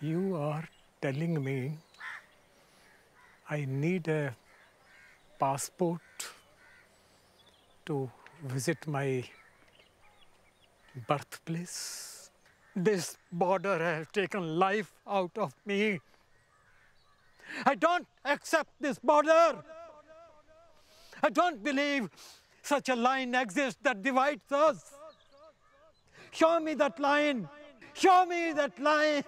you are telling me I need a passport to visit my birthplace. This border has taken life out of me. I don't accept this border. I don't believe such a line exists that divides us. Show me that line. Show me that line.